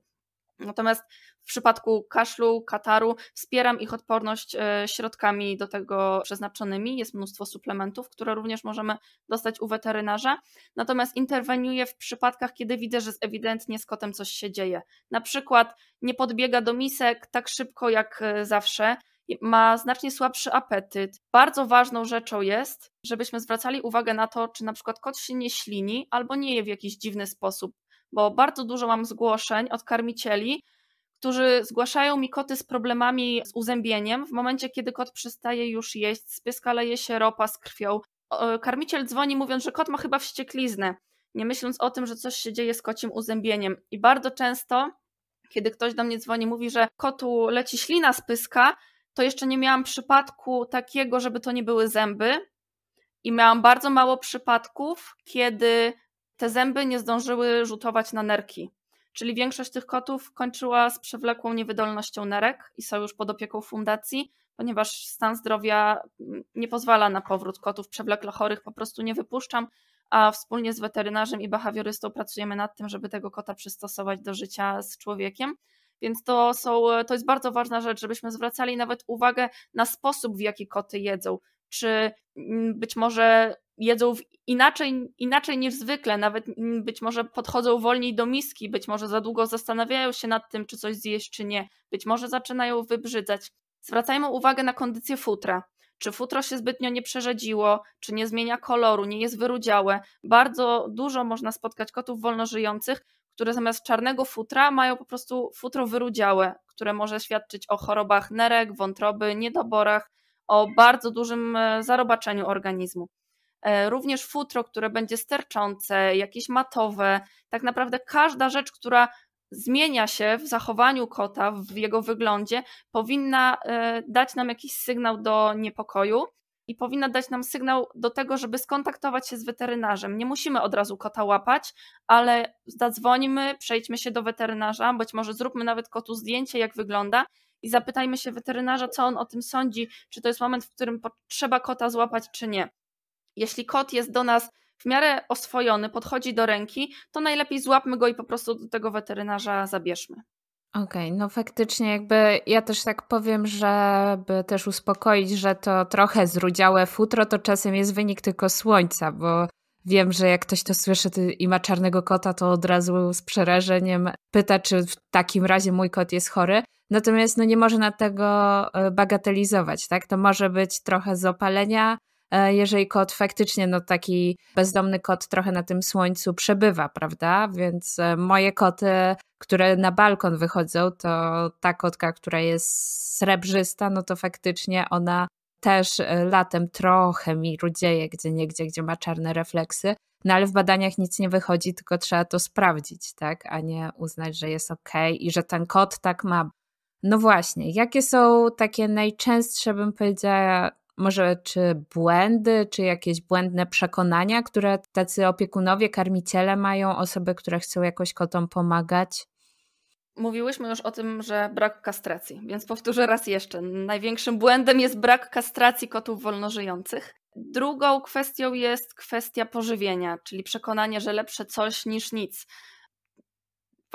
Natomiast w przypadku kaszlu, kataru wspieram ich odporność e, środkami do tego przeznaczonymi. Jest mnóstwo suplementów, które również możemy dostać u weterynarza. Natomiast interweniuję w przypadkach, kiedy widzę, że ewidentnie z kotem coś się dzieje. Na przykład nie podbiega do misek tak szybko jak e, zawsze. Ma znacznie słabszy apetyt. Bardzo ważną rzeczą jest, żebyśmy zwracali uwagę na to, czy na przykład kot się nie ślini albo nie je w jakiś dziwny sposób bo bardzo dużo mam zgłoszeń od karmicieli, którzy zgłaszają mi koty z problemami z uzębieniem w momencie, kiedy kot przestaje już jeść, z leje się ropa z krwią. E, karmiciel dzwoni mówiąc, że kot ma chyba wściekliznę, nie myśląc o tym, że coś się dzieje z kocim uzębieniem. I bardzo często, kiedy ktoś do mnie dzwoni, mówi, że kotu leci ślina z pyska, to jeszcze nie miałam przypadku takiego, żeby to nie były zęby. I miałam bardzo mało przypadków, kiedy te zęby nie zdążyły rzutować na nerki. Czyli większość tych kotów kończyła z przewlekłą niewydolnością nerek i są już pod opieką fundacji, ponieważ stan zdrowia mm, nie pozwala na powrót kotów przewlekle chorych, po prostu nie wypuszczam, a wspólnie z weterynarzem i behawiorystą pracujemy nad tym, żeby tego kota przystosować do życia z człowiekiem. Więc to, są, to jest bardzo ważna rzecz, żebyśmy zwracali nawet uwagę na sposób, w jaki koty jedzą. Czy mm, być może jedzą inaczej, inaczej niż zwykle, nawet być może podchodzą wolniej do miski, być może za długo zastanawiają się nad tym, czy coś zjeść, czy nie, być może zaczynają wybrzydzać. Zwracajmy uwagę na kondycję futra. Czy futro się zbytnio nie przerzedziło, czy nie zmienia koloru, nie jest wyrudziałe. Bardzo dużo można spotkać kotów wolnożyjących, które zamiast czarnego futra mają po prostu futro wyrudziałe, które może świadczyć o chorobach nerek, wątroby, niedoborach, o bardzo dużym e, zarobaczeniu organizmu. E, również futro, które będzie sterczące, jakieś matowe, tak naprawdę każda rzecz, która zmienia się w zachowaniu kota, w jego wyglądzie, powinna e, dać nam jakiś sygnał do niepokoju i powinna dać nam sygnał do tego, żeby skontaktować się z weterynarzem. Nie musimy od razu kota łapać, ale zadzwońmy, przejdźmy się do weterynarza, być może zróbmy nawet kotu zdjęcie, jak wygląda. I zapytajmy się weterynarza, co on o tym sądzi, czy to jest moment, w którym trzeba kota złapać, czy nie jeśli kot jest do nas w miarę oswojony, podchodzi do ręki, to najlepiej złapmy go i po prostu do tego weterynarza zabierzmy. Okej, okay, no faktycznie jakby ja też tak powiem, żeby też uspokoić, że to trochę zrudziałe futro to czasem jest wynik tylko słońca, bo wiem, że jak ktoś to słyszy i ma czarnego kota, to od razu z przerażeniem pyta, czy w takim razie mój kot jest chory. Natomiast no nie można tego e, bagatelizować, tak? To może być trochę z opalenia, E, jeżeli kot faktycznie, no taki bezdomny kot trochę na tym słońcu przebywa, prawda? Więc e, moje koty, które na balkon wychodzą, to ta kotka, która jest srebrzysta, no to faktycznie ona też e, latem trochę mi rudzieje gdzie niegdzie, gdzie ma czarne refleksy, no ale w badaniach nic nie wychodzi, tylko trzeba to sprawdzić, tak, a nie uznać, że jest ok i że ten kot tak ma. No właśnie, jakie są takie najczęstsze, bym powiedziała, może czy błędy, czy jakieś błędne przekonania, które tacy opiekunowie, karmiciele mają, osoby, które chcą jakoś kotom pomagać? Mówiłyśmy już o tym, że brak kastracji, więc powtórzę raz jeszcze. Największym błędem jest brak kastracji kotów wolnożyjących. Drugą kwestią jest kwestia pożywienia, czyli przekonanie, że lepsze coś niż nic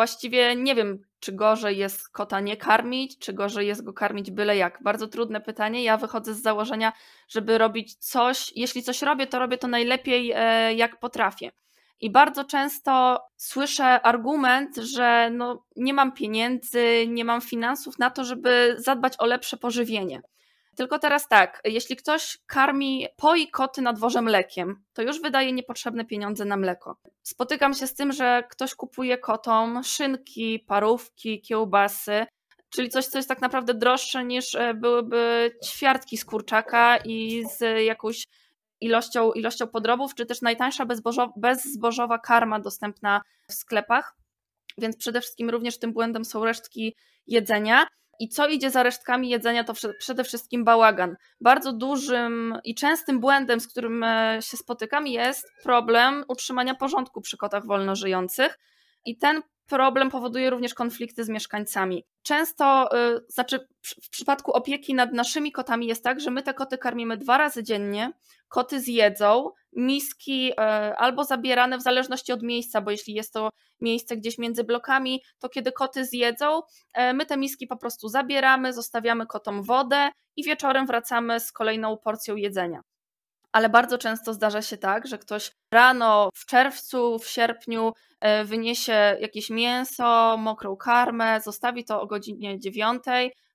właściwie nie wiem, czy gorzej jest kota nie karmić, czy gorzej jest go karmić byle jak. Bardzo trudne pytanie. Ja wychodzę z założenia, żeby robić coś, jeśli coś robię, to robię to najlepiej e, jak potrafię. I bardzo często słyszę argument, że no, nie mam pieniędzy, nie mam finansów na to, żeby zadbać o lepsze pożywienie. Tylko teraz tak, jeśli ktoś karmi, poi koty na dworze mlekiem, to już wydaje niepotrzebne pieniądze na mleko. Spotykam się z tym, że ktoś kupuje kotom szynki, parówki, kiełbasy, czyli coś, co jest tak naprawdę droższe niż e, byłyby ćwiartki z kurczaka i z jakąś ilością, ilością podrobów, czy też najtańsza bezzbożowa karma dostępna w sklepach. Więc przede wszystkim również tym błędem są resztki jedzenia. I co idzie za resztkami jedzenia, to przede wszystkim bałagan. Bardzo dużym i częstym błędem, z którym e, się spotykam, jest problem utrzymania porządku przy kotach wolnożyjących. I ten Problem powoduje również konflikty z mieszkańcami. Często, y, znaczy w przypadku opieki nad naszymi kotami jest tak, że my te koty karmimy dwa razy dziennie, koty zjedzą, miski y, albo zabierane w zależności od miejsca, bo jeśli jest to miejsce gdzieś między blokami, to kiedy koty zjedzą, y, my te miski po prostu zabieramy, zostawiamy kotom wodę i wieczorem wracamy z kolejną porcją jedzenia ale bardzo często zdarza się tak, że ktoś rano, w czerwcu, w sierpniu e, wyniesie jakieś mięso, mokrą karmę, zostawi to o godzinie 9,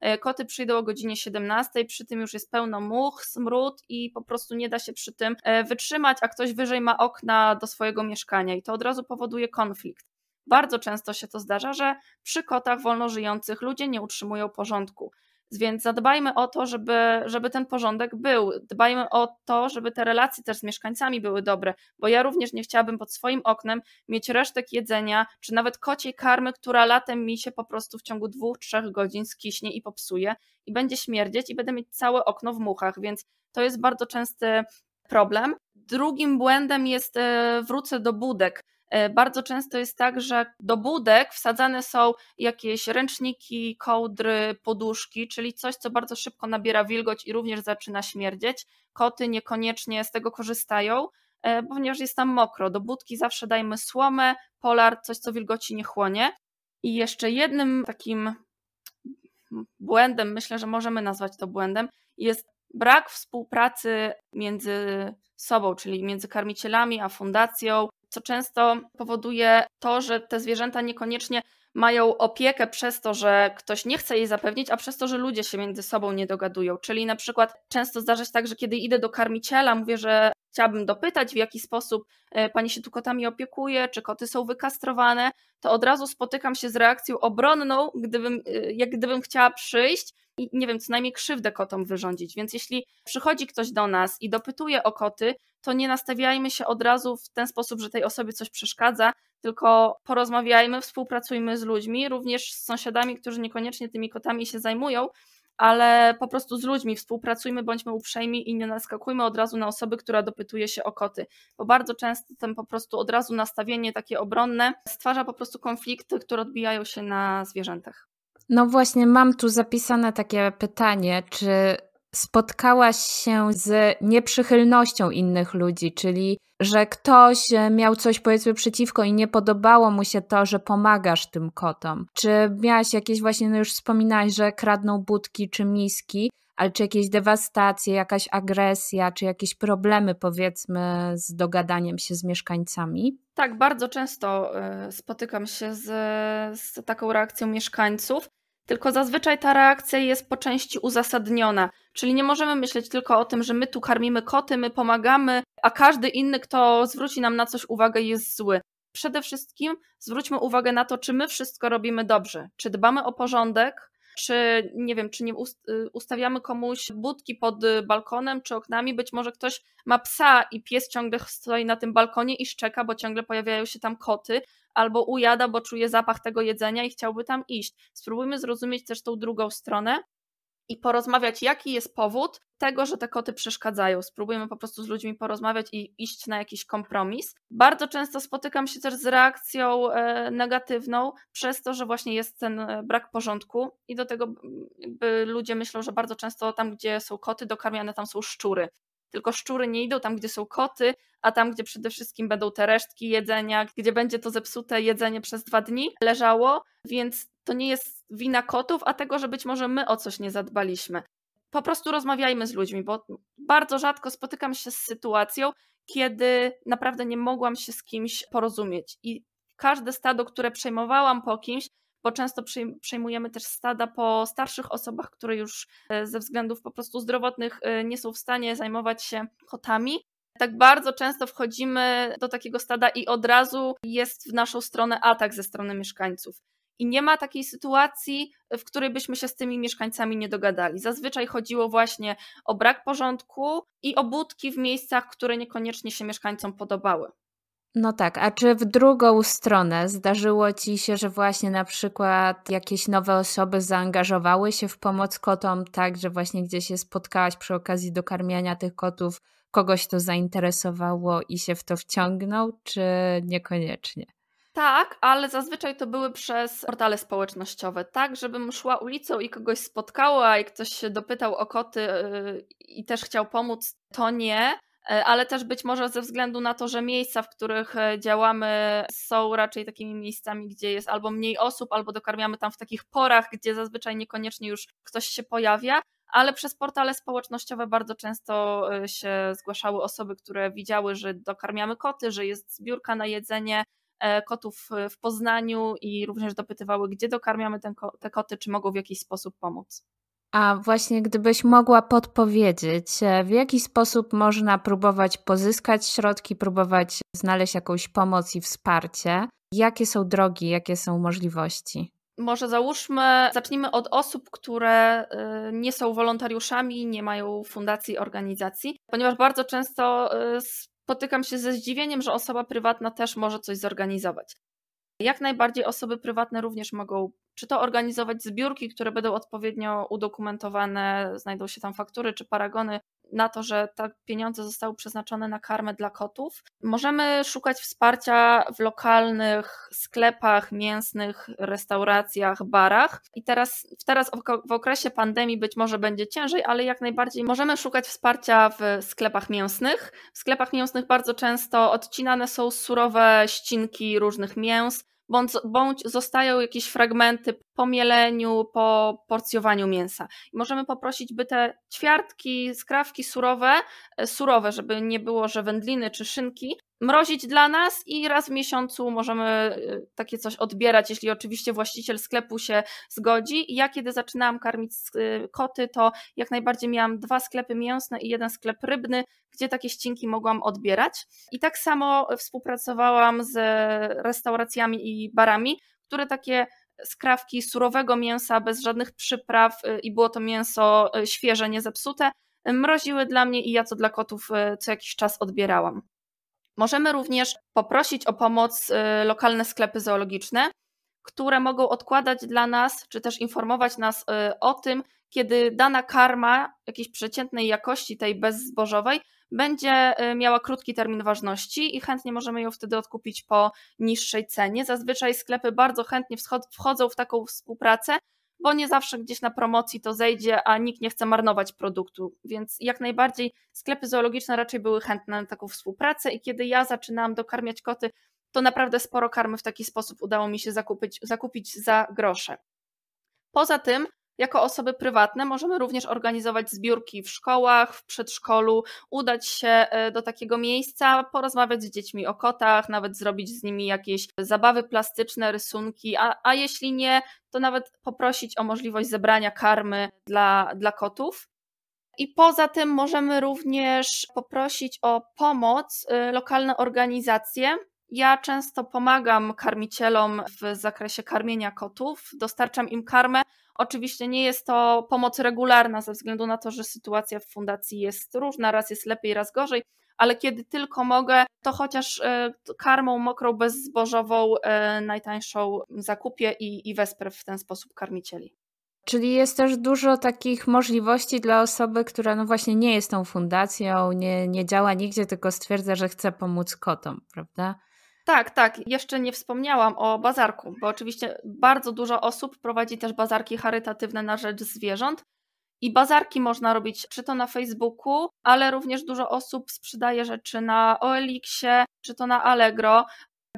e, koty przyjdą o godzinie 17, przy tym już jest pełno much, smród i po prostu nie da się przy tym e, wytrzymać, a ktoś wyżej ma okna do swojego mieszkania i to od razu powoduje konflikt. Bardzo często się to zdarza, że przy kotach wolno żyjących ludzie nie utrzymują porządku. Więc zadbajmy o to, żeby, żeby ten porządek był. Dbajmy o to, żeby te relacje też z mieszkańcami były dobre, bo ja również nie chciałabym pod swoim oknem mieć resztek jedzenia, czy nawet kociej karmy, która latem mi się po prostu w ciągu dwóch, trzech godzin skiśnie i popsuje i będzie śmierdzieć i będę mieć całe okno w muchach, więc to jest bardzo częsty problem. Drugim błędem jest e, wrócę do budek E, bardzo często jest tak, że do budek wsadzane są jakieś ręczniki, kołdry, poduszki, czyli coś, co bardzo szybko nabiera wilgoć i również zaczyna śmierdzieć. Koty niekoniecznie z tego korzystają, e, ponieważ jest tam mokro. Do budki zawsze dajmy słomę, polar, coś, co wilgoci nie chłonie. I jeszcze jednym takim błędem, myślę, że możemy nazwać to błędem, jest brak współpracy między sobą, czyli między karmicielami a fundacją, co często powoduje to, że te zwierzęta niekoniecznie mają opiekę przez to, że ktoś nie chce jej zapewnić, a przez to, że ludzie się między sobą nie dogadują. Czyli na przykład często zdarza się tak, że kiedy idę do karmiciela, mówię, że chciałabym dopytać, w jaki sposób e, pani się tu kotami opiekuje, czy koty są wykastrowane, to od razu spotykam się z reakcją obronną, gdybym, e, jak gdybym chciała przyjść i nie wiem, co najmniej krzywdę kotom wyrządzić. Więc jeśli przychodzi ktoś do nas i dopytuje o koty, to nie nastawiajmy się od razu w ten sposób, że tej osobie coś przeszkadza, tylko porozmawiajmy, współpracujmy z ludźmi, również z sąsiadami, którzy niekoniecznie tymi kotami się zajmują, ale po prostu z ludźmi współpracujmy, bądźmy uprzejmi i nie naskakujmy od razu na osoby, która dopytuje się o koty, bo bardzo często ten po prostu od razu nastawienie takie obronne stwarza po prostu konflikty, które odbijają się na zwierzętach. No właśnie, mam tu zapisane takie pytanie, czy spotkałaś się z nieprzychylnością innych ludzi, czyli że ktoś e, miał coś powiedzmy przeciwko i nie podobało mu się to, że pomagasz tym kotom. Czy miałaś jakieś właśnie, no już wspominałaś, że kradną budki czy miski, ale czy jakieś dewastacje, jakaś agresja, czy jakieś problemy powiedzmy z dogadaniem się z mieszkańcami? Tak, bardzo często e, spotykam się z, z taką reakcją mieszkańców. Tylko zazwyczaj ta reakcja jest po części uzasadniona. Czyli nie możemy myśleć tylko o tym, że my tu karmimy koty, my pomagamy, a każdy inny, kto zwróci nam na coś uwagę, jest zły. Przede wszystkim zwróćmy uwagę na to, czy my wszystko robimy dobrze, czy dbamy o porządek, czy nie wiem, czy nie y, ustawiamy komuś budki pod y, balkonem czy oknami, być może ktoś ma psa i pies ciągle stoi na tym balkonie i szczeka, bo ciągle pojawiają się tam koty, albo ujada, bo czuje zapach tego jedzenia i chciałby tam iść. Spróbujmy zrozumieć też tą drugą stronę i porozmawiać, jaki jest powód tego, że te koty przeszkadzają. Spróbujemy po prostu z ludźmi porozmawiać i iść na jakiś kompromis. Bardzo często spotykam się też z reakcją e, negatywną przez to, że właśnie jest ten e, brak porządku i do tego mm, jakby ludzie myślą, że bardzo często tam, gdzie są koty dokarmiane, tam są szczury. Tylko szczury nie idą tam, gdzie są koty, a tam, gdzie przede wszystkim będą te resztki jedzenia, gdzie będzie to zepsute jedzenie przez dwa dni leżało, więc to nie jest wina kotów, a tego, że być może my o coś nie zadbaliśmy. Po prostu rozmawiajmy z ludźmi, bo bardzo rzadko spotykam się z sytuacją, kiedy naprawdę nie mogłam się z kimś porozumieć. I każde stado, które przejmowałam po kimś, bo często przejmujemy też stada po starszych osobach, które już e, ze względów po prostu zdrowotnych e, nie są w stanie zajmować się kotami. Tak bardzo często wchodzimy do takiego stada i od razu jest w naszą stronę atak ze strony mieszkańców i nie ma takiej sytuacji, w której byśmy się z tymi mieszkańcami nie dogadali. Zazwyczaj chodziło właśnie o brak porządku i o budki w miejscach, które niekoniecznie się mieszkańcom podobały. No tak, a czy w drugą stronę zdarzyło ci się, że właśnie na przykład jakieś nowe osoby zaangażowały się w pomoc kotom, tak, że właśnie gdzieś się spotkałaś przy okazji dokarmiania tych kotów, kogoś to zainteresowało i się w to wciągnął, czy niekoniecznie? Tak, ale zazwyczaj to były przez portale społecznościowe, tak, żebym szła ulicą i kogoś spotkała i ktoś się dopytał o koty y, i też chciał pomóc, to nie. E, ale też być może ze względu na to, że miejsca, w których e, działamy, są raczej takimi miejscami, gdzie jest albo mniej osób, albo dokarmiamy tam w takich porach, gdzie zazwyczaj niekoniecznie już ktoś się pojawia, ale przez portale społecznościowe bardzo często e, się zgłaszały osoby, które widziały, że dokarmiamy koty, że jest zbiórka na jedzenie E, kotów w Poznaniu i również dopytywały, gdzie dokarmiamy ten, te koty, czy mogą w jakiś sposób pomóc. A właśnie, gdybyś mogła podpowiedzieć, e, w jaki sposób można próbować pozyskać środki, próbować znaleźć jakąś pomoc i wsparcie? Jakie są drogi, jakie są możliwości? Może załóżmy, zacznijmy od osób, które e, nie są wolontariuszami, nie mają fundacji, organizacji, ponieważ bardzo często spotykam się ze zdziwieniem, że osoba prywatna też może coś zorganizować. Jak najbardziej osoby prywatne również mogą, czy to organizować zbiórki, które będą odpowiednio udokumentowane, znajdą się tam faktury czy paragony na to, że te pieniądze zostały przeznaczone na karmę dla kotów. Możemy szukać wsparcia w lokalnych sklepach mięsnych, restauracjach, barach. I teraz, teraz w okresie pandemii być może będzie ciężej, ale jak najbardziej możemy szukać wsparcia w sklepach mięsnych. W sklepach mięsnych bardzo często odcinane są surowe ścinki różnych mięs bądź, zostają jakieś fragmenty po mieleniu, po porcjowaniu mięsa. I możemy poprosić, by te ćwiartki, skrawki surowe, e, surowe, żeby nie było, że wędliny czy szynki, mrozić dla nas i raz w miesiącu możemy e, takie coś odbierać, jeśli oczywiście właściciel sklepu się zgodzi. Ja kiedy zaczynałam karmić e, koty, to jak najbardziej miałam dwa sklepy mięsne i jeden sklep rybny, gdzie takie ścinki mogłam odbierać. I tak samo współpracowałam z restauracjami i barami, które takie skrawki surowego mięsa bez żadnych przypraw y, i było to mięso y, świeże, niezepsute, y, mroziły dla mnie i ja to dla kotów co jakiś czas odbierałam. Możemy również poprosić o pomoc lokalne sklepy zoologiczne, które mogą odkładać dla nas, czy też informować nas y, o tym, kiedy dana karma jakiejś przeciętnej jakości, tej bezzbożowej, będzie y, miała krótki termin ważności i chętnie możemy ją wtedy odkupić po niższej cenie. Zazwyczaj sklepy bardzo chętnie wchodzą w taką współpracę, bo nie zawsze gdzieś na promocji to zejdzie, a nikt nie chce marnować produktu. Więc jak najbardziej sklepy zoologiczne raczej były chętne na taką współpracę i kiedy ja zaczynałam dokarmiać koty to naprawdę sporo karmy w taki sposób udało mi się zakupić, zakupić za grosze. Poza tym, jako osoby prywatne możemy również organizować zbiórki w szkołach, w przedszkolu, udać się e, do takiego miejsca, porozmawiać z dziećmi o kotach, nawet zrobić z nimi jakieś zabawy plastyczne, rysunki, a, a jeśli nie, to nawet poprosić o możliwość zebrania karmy dla, dla kotów. I poza tym możemy również poprosić o pomoc e, lokalne organizacje, ja często pomagam karmicielom w zakresie karmienia kotów, dostarczam im karmę. Oczywiście nie jest to pomoc regularna ze względu na to, że sytuacja w fundacji jest różna, raz jest lepiej, raz gorzej, ale kiedy tylko mogę, to chociaż e, karmą mokrą, bezzbożową, e, najtańszą zakupię i, i wesprę w ten sposób karmicieli. Czyli jest też dużo takich możliwości dla osoby, która no właśnie nie jest tą fundacją, nie, nie działa nigdzie, tylko stwierdza, że chce pomóc kotom, prawda? Tak, tak. Jeszcze nie wspomniałam o bazarku, bo oczywiście bardzo dużo osób prowadzi też bazarki charytatywne na rzecz zwierząt. I bazarki można robić czy to na Facebooku, ale również dużo osób sprzedaje rzeczy na OLX-ie, czy to na Allegro,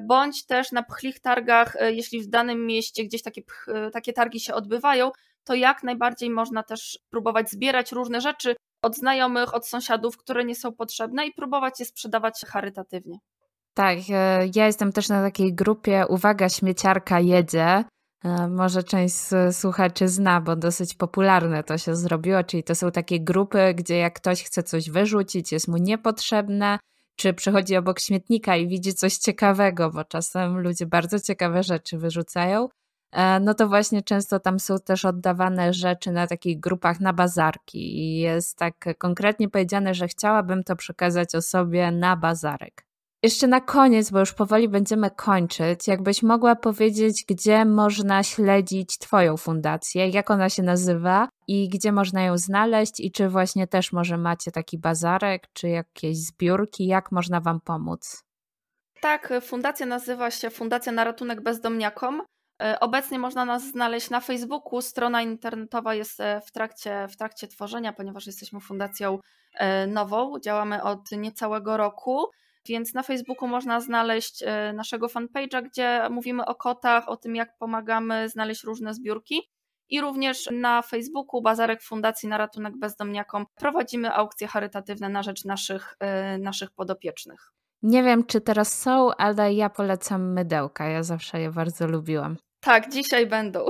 bądź też na pchlich targach, e, jeśli w danym mieście gdzieś takie, e, takie targi się odbywają, to jak najbardziej można też próbować zbierać różne rzeczy od znajomych, od sąsiadów, które nie są potrzebne i próbować je sprzedawać charytatywnie. Tak, e, ja jestem też na takiej grupie Uwaga, śmieciarka jedzie. E, może część słuchaczy zna, bo dosyć popularne to się zrobiło, czyli to są takie grupy, gdzie jak ktoś chce coś wyrzucić, jest mu niepotrzebne, czy przychodzi obok śmietnika i widzi coś ciekawego, bo czasem ludzie bardzo ciekawe rzeczy wyrzucają, e, no to właśnie często tam są też oddawane rzeczy na takich grupach na bazarki i jest tak konkretnie powiedziane, że chciałabym to przekazać osobie na bazarek. Jeszcze na koniec, bo już powoli będziemy kończyć, jakbyś mogła powiedzieć, gdzie można śledzić Twoją fundację, jak ona się nazywa i gdzie można ją znaleźć, i czy właśnie też może macie taki bazarek, czy jakieś zbiórki, jak można Wam pomóc? Tak, fundacja nazywa się Fundacja na Ratunek Bezdomniakom. E, obecnie można nas znaleźć na Facebooku. Strona internetowa jest e, w trakcie, w trakcie tworzenia, ponieważ jesteśmy fundacją e, nową. Działamy od niecałego roku. Więc na Facebooku można znaleźć e, naszego fanpage'a, gdzie mówimy o kotach, o tym, jak pomagamy znaleźć różne zbiórki. I również na Facebooku Bazarek Fundacji na Ratunek Bezdomniakom prowadzimy aukcje charytatywne na rzecz naszych, e, naszych podopiecznych. Nie wiem, czy teraz są, ale ja polecam mydełka. Ja zawsze je bardzo lubiłam. Tak, dzisiaj będą.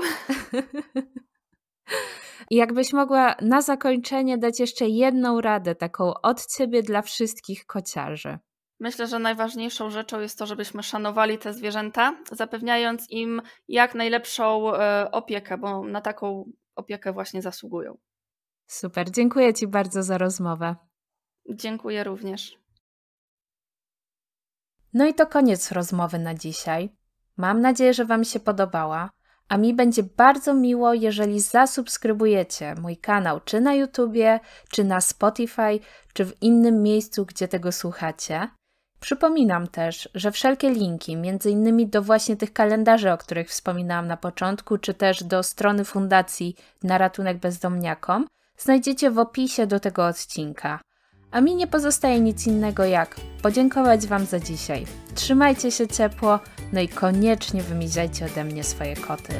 I jakbyś mogła na zakończenie dać jeszcze jedną radę, taką od ciebie dla wszystkich kociarzy. Myślę, że najważniejszą rzeczą jest to, żebyśmy szanowali te zwierzęta, zapewniając im jak najlepszą e, opiekę, bo na taką opiekę właśnie zasługują. Super, dziękuję Ci bardzo za rozmowę. Dziękuję również. No i to koniec rozmowy na dzisiaj. Mam nadzieję, że Wam się podobała, a mi będzie bardzo miło, jeżeli zasubskrybujecie mój kanał czy na YouTubie, czy na Spotify, czy w innym miejscu, gdzie tego słuchacie. Przypominam też, że wszelkie linki, m.in. do właśnie tych kalendarzy, o których wspominałam na początku, czy też do strony Fundacji na ratunek bezdomniakom, znajdziecie w opisie do tego odcinka. A mi nie pozostaje nic innego jak podziękować Wam za dzisiaj. Trzymajcie się ciepło, no i koniecznie wymijajcie ode mnie swoje koty.